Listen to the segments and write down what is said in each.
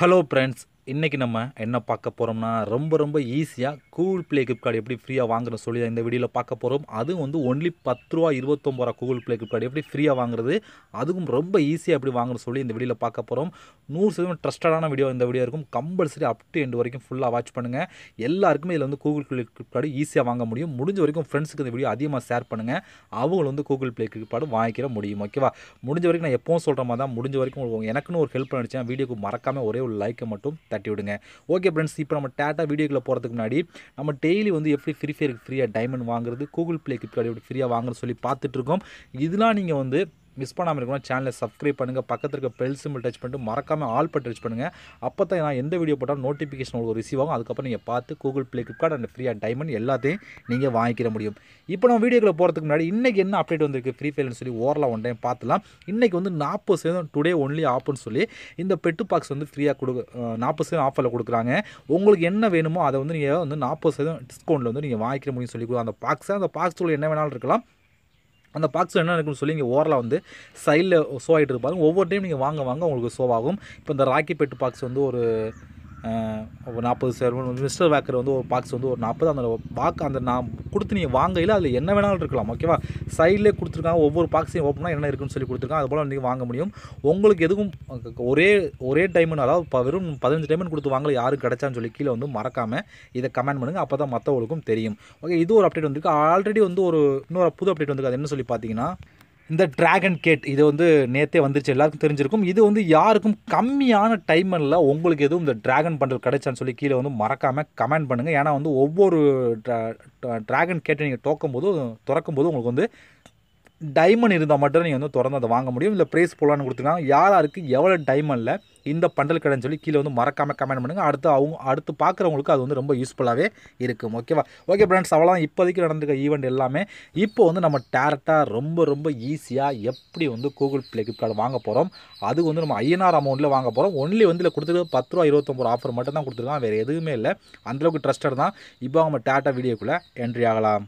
hello friends இன்றைக்கி நம்ம என்ன பார்க்க போகிறோம்னா ரொம்ப ரொம்ப ஈஸியாக கூகுள் ப்ளே கிஃப்ட் எப்படி ஃப்ரீயாக வாங்குற சொல்லி தான் இந்த வீடியோவில் பார்க்க போகிறோம் அதுவும் வந்து ஒன்லி பத்து ரூபா இருபத்தொம்பது ரூபா கூகுள் ப்ளே கிஃப்ட் எப்படி ஃப்ரீயாக வாங்குறது அதுவும் ரொம்ப ஈஸியாக எப்படி வாங்குற சொல்லி இந்த வீடியோவில் பார்க்க போகிறோம் நூறு சதவீதம் ட்ரஸ்டடான வீடியோ இந்த வீடியோ இருக்கும் கம்பல்சரி அப் டு எண்டு வரைக்கும் ஃபுல்லாக வாட்ச் பண்ணுங்கள் எல்லாருக்குமே இதில் வந்து கூகுள் ப்ளே கிஃப்ட் ஈஸியாக வாங்க முடியும் முடிஞ்ச வரைக்கும் ஃப்ரெண்ட்ஸுக்கு இந்த வீடியோ அதிகமாக ஷேர் பண்ணுங்கள் அவங்களும் வந்து கூகுள் ப்ளே கிஃப்ட் வாங்கிக்கிற முடியும் ஓகேவா முடிஞ்ச வரைக்கும் நான் எப்பவும் சொல்கிற மாதிரி தான் முடிஞ்ச வரைக்கும் எனக்குன்னு ஒரு ஹெல்ப் பண்ணிச்சேன் வீடியோக்கு மறக்காமல் ஒரே ஒரு லைக்கை மட்டும் தட்டி விடுங்க ஓகே ஃப்ரெண்ட்ஸ் இப்போ நம்ம டேட்டா வீடியோக்கில் போகிறதுக்கு முன்னாடி நம்ம டெய்லி வந்து எப்படி ஃப்ரீ ஃபயருக்கு ஃப்ரீயாக டைமண்ட் வாங்குறது கூகுள் பிளே கிளிப்கார்டு எப்படி ஃப்ரீயாக வாங்குறது சொல்லி பார்த்துட்ருக்கோம் இதெல்லாம் நீங்கள் வந்து மிஸ் பண்ணாமல் இருக்கணும் சேனலை சப்ஸ்கிரைப் பண்ணுங்கள் பக்கத்தில் இருக்க பெல் சிம்பிள் டச் பண்ணிட்டு மறக்காமல் ஆல் பட் டச் பண்ணுங்கள் அப்போ தான் நான் எந்த வீடியோ போட்டாலும் நோட்டிஃபிகேஷன் உங்களுக்கு ரிசீவ் ஆகும் அதுக்கப்புறம் நீங்கள் பார்த்து கூகுள் ப்ளே ஃப்ளிப்கார்ட் அண்ட் ஃப்ரீயாக டைமண்ட் எல்லாத்தையும் நீங்கள் வாங்கிக்கிற முடியும் இப்போ நம்ம வீடியோக்குள்ள போகிறதுக்கு முன்னாடி இன்றைக்கி என்ன அப்டேட் வந்திருக்கு ஃப்ரீ ஃபயர்னு சொல்லி ஓரளவு ஒன் டைம் பார்த்துலாம் இன்றைக்கி வந்து நாற்பது சதவீதம் டுடே ஒன்லி ஆப்னு சொல்லி இந்த பெட்டு பாக்ஸ் வந்து ஃப்ரீயாக கொடுக்க நாற்பது சதவீதம் ஆஃபரில் கொடுக்குறாங்க உங்களுக்கு என்ன வேணுமோ அதை வந்து நீங்கள் வந்து நாற்பது சதவீதம் டிஸ்கவுண்ட்டில் வந்து நீங்கள் வாங்கிக்கிற முடியும் சொல்லி அந்த பாக்ஸை அந்த உள்ள என்ன வேணாலும் இருக்கலாம் அந்த பாக்ஸ் என்ன இருக்குன்னு சொல்லி நீங்கள் ஓரலாக வந்து சைடில் ஷோ ஆகிட்டு இருப்பாங்க ஒவ்வொரு டைம் நீங்கள் வாங்க வாங்க உங்களுக்கு ஷோ ஆகும் இப்போ இந்த ராக்கி பெட்டு பாக்ஸ் வந்து ஒரு ஒரு நாற்பது சர்வன் வந்து மிஸ்டர் வேக்கர் வந்து ஒரு பாக்ஸ் வந்து ஒரு நாற்பது அந்த வாக்கு அந்த நான் கொடுத்து நீங்கள் வாங்கையில் அதில் என்ன வேணாலும் இருக்கலாம் ஓகேவா சைட்லேயே கொடுத்துருக்காங்க ஒவ்வொரு பாக்ஸையும் ஓப்பனாக என்ன இருக்குன்னு சொல்லி கொடுத்துருக்காங்க அது போல் நீங்கள் வாங்க முடியும் உங்களுக்கு எதுவும் ஒரே ஒரே டைமன் அதாவது வெறும் பதினஞ்சு டைமன் கொடுத்து வாங்கல யாருக்கு கிடச்சான்னு சொல்லி கீழே வந்து மறக்காமல் இதை கமெண்ட் பண்ணுங்கள் அப்போ தான் மற்றவங்களுக்கும் தெரியும் ஓகே இது ஒரு அப்டேட் வந்துருக்கு ஆல்ரெடி வந்து ஒரு இன்னொரு புது அப்டேட் வந்துருக்கு அது என்ன சொல்லி பார்த்தீங்கன்னா இந்த ட்ராகன் கேட் இது வந்து நேற்றே வந்துருச்சு எல்லாருக்கும் தெரிஞ்சிருக்கும் இது வந்து யாருக்கும் கம்மியான டைமில் உங்களுக்கு எதுவும் இந்த ட்ராகன் பண்டில் கிடைச்சான்னு சொல்லி கீழே வந்து மறக்காமல் கமெண்ட் பண்ணுங்கள் ஏன்னா வந்து ஒவ்வொரு ட்ராகன் கேட்டை நீங்கள் தோக்கும் போது திறக்கும் போது உங்களுக்கு வந்து டைமண்ட் இருந்தால் மட்டும் நீங்கள் வந்து திறந்து அதை வாங்க முடியும் இல்லை ப்ரைஸ் போலான்னு கொடுத்துருக்காங்க யார் யாருக்கு எவ்வளோ டைமண்டில் இந்த பண்டல் கடைன்னு சொல்லி கீழே வந்து மறக்காமல் கமெண்ட் பண்ணுங்கள் அடுத்து அவங்க அடுத்து பார்க்குறவங்களுக்கு அது வந்து ரொம்ப யூஸ்ஃபுல்லாகவே இருக்கும் ஓகேவா ஓகே ஃப்ரெண்ட்ஸ் அவ்வளோதான் இப்போதைக்கு நடந்திருக்க ஈவெண்ட் எல்லாமே இப்போ வந்து நம்ம டேரெக்டாக ரொம்ப ரொம்ப ஈஸியாக எப்படி வந்து கூகுள் ப்ளே ஃப்ளிப்கார்ட் வாங்க போகிறோம் அது வந்து நம்ம ஐஎன்ஆர் அமௌண்ட்டில் வாங்க போகிறோம் ஒன்லி வந்து இல்லை கொடுத்துருக்க பத்து ரூபா இருபத்தொம்பது ஆஃபர் மட்டும் தான் கொடுத்துருக்கான் வேறு எதுவுமே இல்லை அந்தளவுக்கு ட்ரஸ்டர் தான் இப்போ நம்ம டேட்டா வீடியோக்குள்ளே என்ட்ரி ஆகலாம்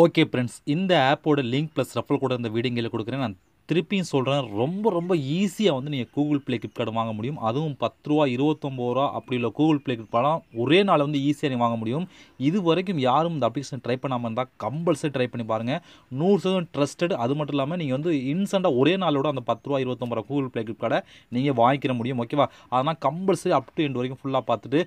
ஓகே ஃப்ரெண்ட்ஸ் இந்த ஆப்போட லிங்க் ப்ளஸ் ரெஃபல் கூட இந்த வீடியோங்கில் கொடுக்குறேன் நான் திருப்பியும் சொல்கிறேன் ரொம்ப ரொம்ப ஈஸியாக வந்து நீங்கள் கூகுள் ப்ளே கிப்கார்டு வாங்க முடியும் அதுவும் பத்து ரூபா இருபத்தொம்போது ரூபா அப்படி உள்ள கூகுள் ப்ளே கிளிப் ஒரே நாள் வந்து ஈஸியாக நீங்கள் வாங்க முடியும் இது வரைக்கும் யாரும் இந்த அப்ளிகேஷன் ட்ரை பண்ணாமல் இருந்தால் கம்பல்சரி ட்ரை பண்ணி பாருங்கள் நூறு சதவீதம் ட்ரஸ்டட் அது மட்டும் இல்லாமல் நீங்கள் வந்து இன்ஸ்டண்ட்டாக ஒரே நாளோட அந்த பத்து ரூபா இருபத்தொம்பது ரூபா கூகுள் ப்ளே கிளிப் கார்டை நீங்கள் வாங்கிக்கிற முடியும் ஓகேவா அதனால் கம்பல்சரி அப் டு எண்ட் வரைக்கும் ஃபுல்லாக பார்த்துட்டு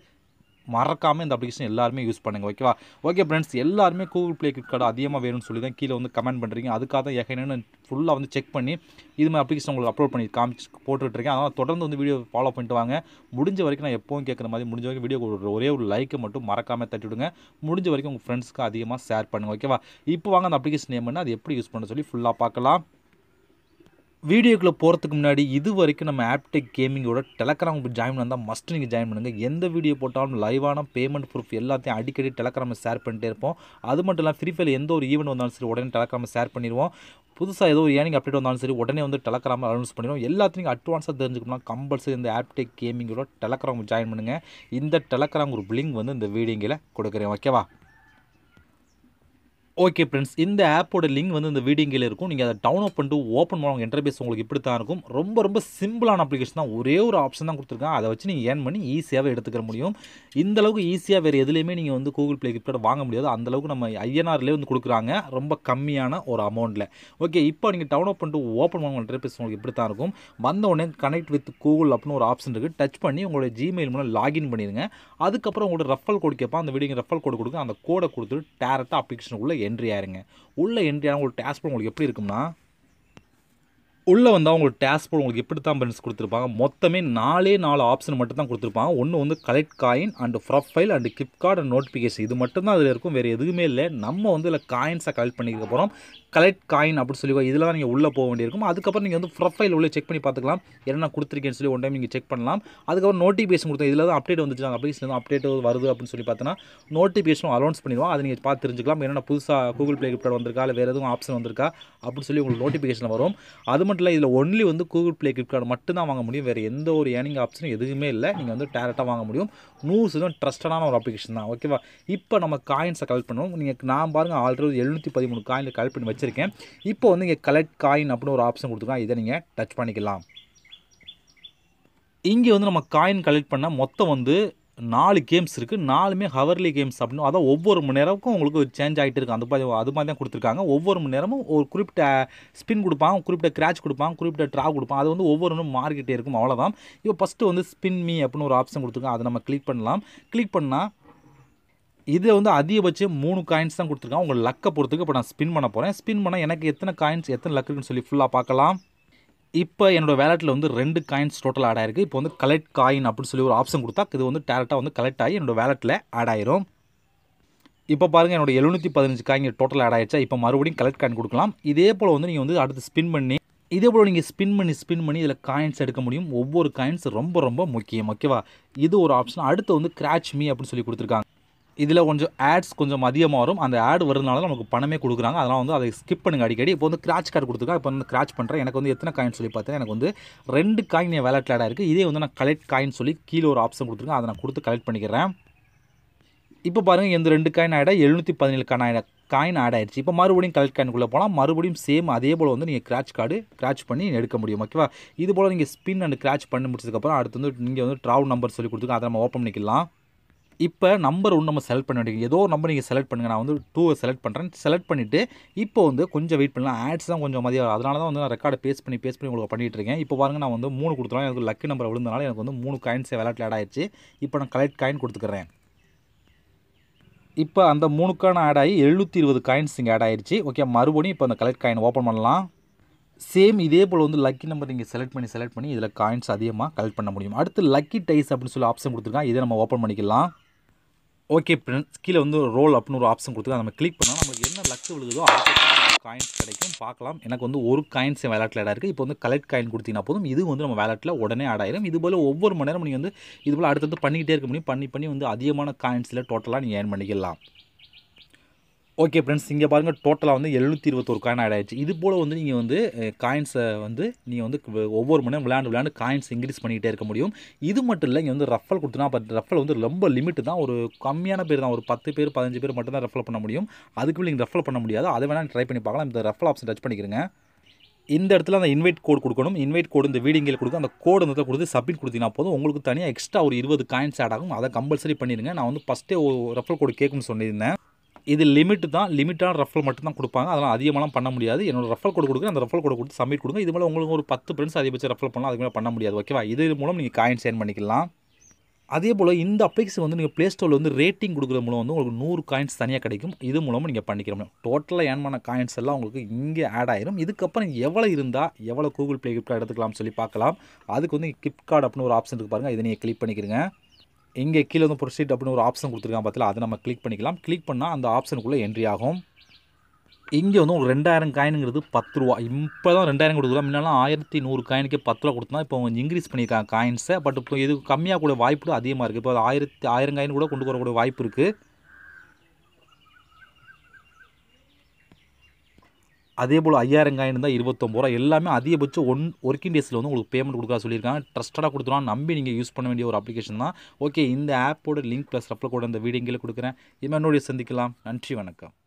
மறக்காமல் இந்த அப்ளிகேஷன் எல்லாருமே யூஸ் பண்ணுங்கள் ஓகேவா ஓகே ஃப்ரெண்ட்ஸ் எல்லாருமே கூகுள் ப்ளே கிரிக்கெட் கார்டு அதிகமாக வேணும்னு சொல்லி தான் கீழே வந்து கமெண்ட் பண்ணுறீங்க அதுக்காக தான் ஏகனு ஃபுல்லாக வந்து செக் பண்ணி இது மாதிரி அப்ளிகேஷன் உங்களுக்கு அப்லோட் பண்ணி காமிச்சு போட்டுட்ருக்கேன் அதனால் தொடர்ந்து வந்து வீடியோ ஃபாலோ பண்ணிட்டு வாங்க முடிஞ்ச வரைக்கும் நான் எப்பவும் கேட்குற மாதிரி முடிஞ்ச வரைக்கும் வீடியோ ஒரு ஒரே ஒரு லைக்கை மட்டும் மறக்காமல் தட்டிவிடுங்க முடிஞ்ச வரைக்கும் உங்கள் ஃப்ரெண்ட்ஸ்க்கு அதிகமாக ஷேர் பண்ணுங்கள் ஓகேவா இப்போ வாங்க அந்த அப்ளிகேஷன் நேம் பண்ணி அது எப்படி யூஸ் பண்ண சொல்லி ஃபுல்லாக பார்க்கலாம் வீடியோக்குள்ளே போகிறதுக்கு முன்னாடி இது வரைக்கும் நம்ம ஆப்டெக் கேமிங்கோட டெலகிராம் ஜாயின் வந்தால் மஸ்ட் நீங்கள் ஜாயின் பண்ணுங்கள் எந்த வீடியோ போட்டாலும் லைவான பேமெண்ட் ப்ரூஃப் எல்லாத்தையும் அடிக்கடி டெலகிராமில் ஷேர் பண்ணிட்டே இருப்போம் அது மட்டும் இல்லாமல் ஃப்ரீ ஃபயர் எந்த ஒரு ஈவெண்ட் வந்தாலும் சரி உடனே டெலகிராமில் ஷேர் பண்ணிடுவோம் புதுசாக ஏதோ ஒரு ஏனிங் அப்டேட் வந்தாலும் சரி உடனே வந்து டெலகிராமில் அனௌன்ஸ் பண்ணிடுவோம் எல்லாத்தையும் அட்வான்ஸாக தெரிஞ்சுக்கணும்னா கம்பல்சரி இந்த ஆப்டெக் கேமிங்கோட டெலகிராம் ஜாயின் பண்ணுங்கள் இந்த டெலகிராம் குரூப் லிங்க் வந்து இந்த வீடியோங்களை கொடுக்குறேன் ஓகேவா ஓகே ஃப்ரெண்ட்ஸ் இந்த ஆப்போட லிங்க் வந்து இந்த வீடியோ கீழே இருக்கும் நீங்கள் அதை டவுன்லோட் பண்ணிட்டு ஓப்பன் பண்ணுவாங்க இன்டர்பேஸ் உங்களுக்கு இப்படி தான் இருக்கும் ரொம்ப ரொம்ப சிம்பிளான அப்ளிகேஷன் தான் ஒரே ஒரு ஆப்ஷன் தான் கொடுத்துருக்காங்க அதை வச்சு நீங்கள் ஏர்ன் பண்ணி ஈஸியாகவே எடுத்துக்கிற முடியும் இந்த அளவுக்கு ஈஸியாக வேறு எதுலேயுமே நீங்கள் வந்து கூகுள் பிளே கிஃப்ட்டோட வாங்க முடியாது அந்தளவுக்கு நம்ம ஐஎன்ஆர்லேயே வந்து கொடுக்குறாங்க ரொம்ப கம்மியான ஒரு அமௌண்ட்டில் ஓகே இப்போ நீங்கள் டவுன்லோட் பண்ணிட்டு ஓப்பன் பண்ணுவாங்க இன்டர்பேஸ் உங்களுக்கு இப்படி தான் இருக்கும் வந்த உடனே கனெக்ட் வித் கூகுள் அப்படின்னு ஒரு ஆப்ஷன் இருக்குது டச் பண்ணி உங்களுடைய ஜிமெயில் மூலம் லாகின் பண்ணிடுங்க அதுக்கப்புறம் உங்களோட ரெஃபல் கோடு கேட்பா அந்த வீடியோ ரெஃபல் கோடு கொடுங்க அந்த கோடை கொடுத்துட்டு டேரக்டாக அப்ளிகேஷன் உள்ள என்ட்ரி ஆயிருங்க உள்ளே என்ட்ரி ஆனால் உங்களுக்கு டாஸ்பில் உங்களுக்கு எப்படி இருக்கும்னா உள்ளே வந்தால் உங்களுக்கு டேஷ்போர்ட் உங்களுக்கு எப்படி தான் பென்ஸ் கொடுத்துருப்பாங்க மொத்தமே நாலே நாலு ஆப்ஷன் மட்டும் தான் கொடுத்துருப்பாங்க ஒன்று வந்து collect coin and profile and gift card and notification இது மட்டும் தான் அதில் இருக்கும் வேறு எதுவுமே இல்லை நம்ம வந்து இதில் காயின்ஸை கலெக்ட் பண்ணிக்க போகிறோம் கலெக்ட் காயின் அப்படின்னு சொல்லி இதில் தான் நீங்கள் உள்ளே போக வேண்டியிருக்கும் அதுக்கப்புறம் நீங்கள் வந்து ப்ரொஃபைல் உள்ளே செக் பண்ணி பார்த்துக்கலாம் என்ன கொடுத்துருக்கேன்னு சொல்லி ஒன் டைம் நீங்கள் செக் பண்ணலாம் அதுக்கப்புறம் நோட்டிஃபிகேஷன் கொடுத்தா இதில் தான் அப்டேட் வந்துச்சு நாங்கள் அப்ளிகேஷன் அப்டேட் வருது அப்படின்னு சொல்லி பார்த்தோன்னா நோட்டிஃபிகேஷன் அலௌன்ஸ் பண்ணிடுவோம் அதை நீங்கள் பார்த்து தெரிஞ்சுக்கலாம் என்னென்ன புதுசாக கூகுள் பிளே கிஃப்ட் வந்திருக்கா இல்லை வேறு எதுவும் ஆப்ஷன் வந்திருக்கா அப்படின்னு சொல்லி உங்களுக்கு நோட்டிஃபிகேஷன் வரும் அது இல்லை இதில் ஒன்லி வந்து கூகுள் ப்ளே ஃப்ளிப்கார்ட் கார்டு மட்டும்தான் வாங்க முடியும் வேறு எந்த ஒரு ஏர்னிங் ஆப்ஷனும் எதுவுமே இல்லை நீங்கள் வந்து டேரெக்டாக வாங்க முடியும் நூறு சதவீதம் ட்ரஸ்டடான ஒரு அப்ளிகேஷன் தான் ஓகேவா இப்போ நம்ம காயின்ஸை கலெக்ட் பண்ணுவோம் நீங்கள் நான் பாருங்கள் ஆல்ரெடி எழுநூற்றி பதிமூணு காயினில் கலெக்ட் பண்ணி வச்சுருக்கேன் இப்போ வந்து இங்கே கலெக்ட் காயின் அப்படின்னு ஒரு ஆப்ஷன் கொடுத்துருக்காங்க இதை நீங்கள் டச் பண்ணிக்கலாம் இங்கே வந்து நம்ம காயின் கலெக்ட் பண்ணால் மொத்தம் வந்து நாலு கேம்ஸ் இருக்குது நாலுமே ஹவர்லி கேம்ஸ் அப்படின்னு அதான் ஒவ்வொரு மணி நேரமுக்கும் உங்களுக்கு சேஞ்ச் ஆகிட்டு இருக்குது அந்த மாதிரி அது மாதிரி தான் கொடுத்துருக்காங்க ஒவ்வொரு மணி நேரமும் ஒரு குறிப்பிட்ட ஸ்பின் கொடுப்பாங்க குறிப்பிட்ட கிராச் கொடுப்பாங்க குறிப்பிட்ட ட்ரா கொடுப்பாங்க அது வந்து ஒவ்வொன்றும் மார்க்கெட்டே இருக்கும் அவ்வளோதான் இப்போ ஃபஸ்ட்டு வந்து ஸ்பின் மீ அப்படின்னு ஒரு ஆப்ஷன் கொடுத்துருக்காங்க அதை நம்ம கிளிக் பண்ணலாம் கிளிக் பண்ணால் இது வந்து அதிகபட்சம் மூணு காயின்ஸ் தான் கொடுத்துருக்காங்க உங்கள் லக்கை பொறுத்துக்கு இப்போ நான் ஸ்பின் பண்ண போகிறேன் ஸ்பின் பண்ணால் எனக்கு எத்தனை காயின்ஸ் எத்தனை லக் இருக்குன்னு சொல்லி ஃபுல்லாக பார்க்கலாம் இப்போ என்னோடய வேலட்டில் வந்து ரெண்டு காயின்ஸ் டோட்டல் ஆட் ஆயிருக்கு இப்போ வந்து கலெக்ட் காயின் அப்படின்னு சொல்லி ஒரு ஆப்ஷன் கொடுத்தா இது வந்து டேரெக்டாக வந்து கலெக்ட் ஆகி என்னோடய வேலட்டில் ஆட் ஆயிரும் இப்போ பாருங்கள் என்னோடய எழுநூற்றி பதினஞ்சு காயின் டோட்டல் ஆட் ஆயிடுச்சா இப்போ மறுபடியும் கலெக்ட் காயின் கொடுக்கலாம் இதே போல் வந்து நீங்கள் வந்து அடுத்து ஸ்பின் பண்ணி இதே போல் நீங்கள் ஸ்பின் பண்ணி ஸ்பின் பண்ணி இதில் காயின்ஸ் எடுக்க முடியும் ஒவ்வொரு காயின்ஸ் ரொம்ப ரொம்ப முக்கியம் ஓகேவா இது ஒரு ஆப்ஷன் அடுத்து வந்து கிராச் மீ அப்படின்னு சொல்லி கொடுத்துருக்காங்க இதில் கொஞ்சம் ஆட்ஸ் கொஞ்சம் அதிகமாக வரும் அந்த ஆட் வரதுனால நமக்கு பணமே கொடுக்குறாங்க அதனால் வந்து அதை ஸ்கிப் பண்ணுங்க அடிக்கடி இப்போ வந்து கிராச் கார்டு கொடுத்துருக்கா இப்போ வந்து கிராச் பண்ணுறேன் எனக்கு வந்து எத்தனை காயின் சொல்லி பார்த்தேன் எனக்கு வந்து ரெண்டு காயின் என் வேலட் ஆடாக இருக்குது இதே வந்து நான் கலெக்ட் காயின் சொல்லி கீழே ஒரு ஆப்ஷன் கொடுத்துருக்கேன் அதை நான் கொடுத்து கலெக்ட் பண்ணிக்கிறேன் இப்போ பாருங்கள் இந்த ரெண்டு காயின் ஆட எழுநூற்றி பதினேழு காயின் ஆட காயின் ஆட் ஆயிடுச்சு இப்போ மறுபடியும் கலெக்ட் காயினுக்குள்ளே போகலாம் மறுபடியும் சேம் அதே போல் வந்து நீங்கள் கிராச் கார்டு கிராச் பண்ணி எடுக்க முடியும் ஓகேவா இது போல் நீங்கள் ஸ்பின் அண்ட் கிராச் பண்ணி முடிச்சதுக்கப்புறம் அடுத்து வந்து நீங்கள் வந்து ட்ராவல் நம்பர் சொல்லி கொடுத்துருக்கோம் அதை நம்ம ஓப்பன் பண்ணிக்கலாம் இப்போ நம்பர் ஒன்று நம்ம செலக்ட் பண்ண வேண்டிய ஏதோ நம்பர் நீங்கள் செலக்ட் பண்ணுங்கள் நான் வந்து டூவை செலக்ட் பண்ணுறேன் செலக்ட் பண்ணிவிட்டு இப்போ வந்து கொஞ்சம் வெயிட் பண்ணலாம் ஆட்ஸ் தான் கொஞ்சம் மதியம் அதனால தான் வந்து நான் ரெக்கார்டை பேஸ் பண்ணி பேஸ் பண்ணி உங்களுக்கு பண்ணிகிட்டு இருக்கேன் இப்போ பாருங்கள் நான் வந்து மூணு கொடுத்துருவேன் எனக்கு லக்கு நம்பர் விழுந்தனால எனக்கு வந்து மூணு காயின்ஸே விளையாட்டில் ஆட் ஆயிடுச்சு இப்போ நான் கலெக்ட் காயின் கொடுத்துக்கிறேன் இப்போ அந்த மூணுக்கான ஆட் ஆகி எழுநூற்றி இருபது காயின்ஸ் இங்கே ஆட் ஆயிடுச்சு ஓகே மறுபடியும் இப்போ அந்த கலெக்ட் காயின் ஓப்பன் பண்ணலாம் சேம் இதே போல் வந்து லக்கி நம்பர் நீங்கள் செலக்ட் பண்ணி செலக்ட் பண்ணி இதில் காயின்ஸ் அதிகமாக கலெக்ட் பண்ண முடியும் அடுத்து லக்கி டைஸ் அப்படின்னு சொல்லி ஆப்ஷன் கொடுத்துருக்காங்க இதை நம்ம ஓப்பன் பண்ணிக்கலாம் ஓகே ஃப்ரெண்ட்ஸ் கீழே வந்து ரோல் அப்படின்னு ஒரு ஆப்ஷன் கொடுத்துருக்காங்க நம்ம கிளிக் பண்ணால் நம்மளுக்கு என்ன விழுதோ அதுக்கு காயின்ஸ் கிடைக்கும் பார்க்கலாம் எனக்கு வந்து ஒரு காயின்ஸ் என் வேலட்டில் இருக்குது இப்போ வந்து கலெக்ட் காயின் கொடுத்தீங்கன்னா போதும் இது வந்து நம்ம வேலட்டில் உடனே ஆட் ஆயிரும் இது போல் ஒவ்வொரு மணி நேரம் நீங்கள் வந்து இது போல் அடுத்தடுத்து பண்ணிக்கிட்டே இருக்க முடியும் பண்ணி பண்ணி வந்து அதிகமான காயின்ஸில் டோட்டலாக நீங்கள் ஏர்ன் பண்ணிக்கலாம் ஓகே ஃப்ரெண்ட்ஸ் இங்கே பாருங்கள் டோட்டலாக வந்து எழுநூற்றி இருபத்தொரு காயின் ஆட் ஆயிடுச்சு இது போல் வந்து நீங்கள் வந்து காயின்ஸை வந்து நீங்கள் வந்து ஒவ்வொரு மணி விளையாண்டு விளையாண்டு காயின்ஸ் இன்க்ரீஸ் பண்ணிகிட்டே இருக்க முடியும் இது மட்டும் இல்லை இங்கே வந்து ரஃபல் கொடுத்துனா பட் ரஃபல் வந்து ரொம்ப லிமிட்டு தான் ஒரு கம்மியான பேர் தான் ஒரு பத்து பேர் பதினஞ்சு பேர் மட்டும் தான் ரஃபல் பண்ண முடியும் அதுக்கு நீங்கள் ரஃபல் பண்ண முடியாது அதை வேணால் ட்ரை பண்ணி பார்க்கலாம் இந்த ரஃபல் ஆப்ஷன் டச் பண்ணிக்கிறேங்க இந்த இடத்துல அந்த இன்வைட் கோடு கொடுக்கணும் இன்வைட் கோடு இந்த வீடிங்கில் கொடுக்க அந்த கோடு வந்து கொடுத்து சப்மிட் கொடுத்தீங்கன்னா போதும் உங்களுக்கு தனியாக எக்ஸ்ட்ரா ஒரு இருபது காயின்ஸ் ஆட் ஆகும் அதை கம்பல்சரி பண்ணிடுங்க நான் வந்து ஃபஸ்ட்டே ரெஃபர் கோடு கேட்கும்னு சொல்லியிருந்தேன் இது லிமிட் தான் லிமிட்டான ரஃபல் மட்டும் தான் கொடுப்பாங்க அதெல்லாம் அதிகமாகலாம் பண்ண முடியாது என்னோட ரஃபல் கூட கொடுக்குறேன் அந்த ரஃபல் கூட கொடுத்து சப்மிட் கொடுங்க இது மூலம் உங்களுக்கு ஒரு பத்து ஃப்ரெண்ட்ஸ் அதிகபட்சம் ரஃபல் பண்ணலாம் அதுக்கு பண்ண முடியாது ஓகேவா இது மூலம் நீங்கள் காயின் சேன் பண்ணிக்கலாம் அதே போல் இந்த அப்ளிகேஷன் வந்து நீங்கள் ப்ளே ஸ்டோரில் வந்து ரேட்டிங் கொடுக்குற மூலம் வந்து உங்களுக்கு நூறு காயின்ஸ் தனியாக கிடைக்கும் இது மூலமாக நீங்கள் பண்ணிக்கிற முடியும் டோட்டலாக ஏன் பண்ண காயின்ஸ் எல்லாம் உங்களுக்கு இங்கே ஆட் ஆயிரும் இதுக்கப்புறம் எவ்வளோ இருந்தால் எவ்வளோ கூகுள் ப்ளே கிஃப்ட் எடுத்துக்கலாம்னு சொல்லி பார்க்கலாம் அதுக்கு வந்து கிஃப்ட் கார்டு அப்படின்னு ஒரு ஆப்ஷன் இருக்குது பாருங்கள் இதை நீங்கள் கிளிக் பண்ணிக்கிறீங்க இங்கே கீழே வந்து ப்ரொசீட் அப்படின்னு ஒரு ஆப்ஷன் கொடுத்துருக்காங்க பார்த்தீங்களா அதை நம்ம கிளிக் பண்ணிக்கலாம் கிளிக் பண்ணால் அந்த ஆப்ஷனுக்குள்ளே என்ட்ரி ஆகும் இங்கே வந்து ஒரு ரெண்டாயிரம் காயினுங்கிறது பத்து ரூபா இப்போ தான் ரெண்டாயிரம் கொடுக்குறோம் முன்னாலாம் ஆயிரத்தி நூறு காயினுக்கே பத்து ரூபா கொடுத்தா இப்போ கொஞ்சம் இன்க்ரீஸ் பண்ணியிருக்காங்க காயின்ஸை பட் இப்போ இது கம்மியாக கூட வாய்ப்பு அதிகமாக இருக்குது இப்போ ஆயிரத்தி ஆயிரம் காயின் கூட கொண்டு வரக்கூடிய வாய்ப்பு இருக்குது அதே போல் ஐயாயிரம் காயின் தான் இருபத்தொம்பது ரூபா எல்லாமே அதிகபட்சம் ஒன் ஒர்க்கிங் டேஸில் வந்து உங்களுக்கு பேமெண்ட் கொடுக்க சொல்லியிருக்காங்க ட்ரஸ்டடாக கொடுத்துருவான் நம்பி நீங்கள் யூஸ் பண்ண வேண்டிய ஒரு அப்ளிகேஷன் தான் ஓகே இந்த ஆப்போட லிங்க் ப்ளஸ் ரெப்பில் கூட இந்த வீடியோ கொடுக்குறேன் இது மாதிரி சந்திக்கலாம் நன்றி வணக்கம்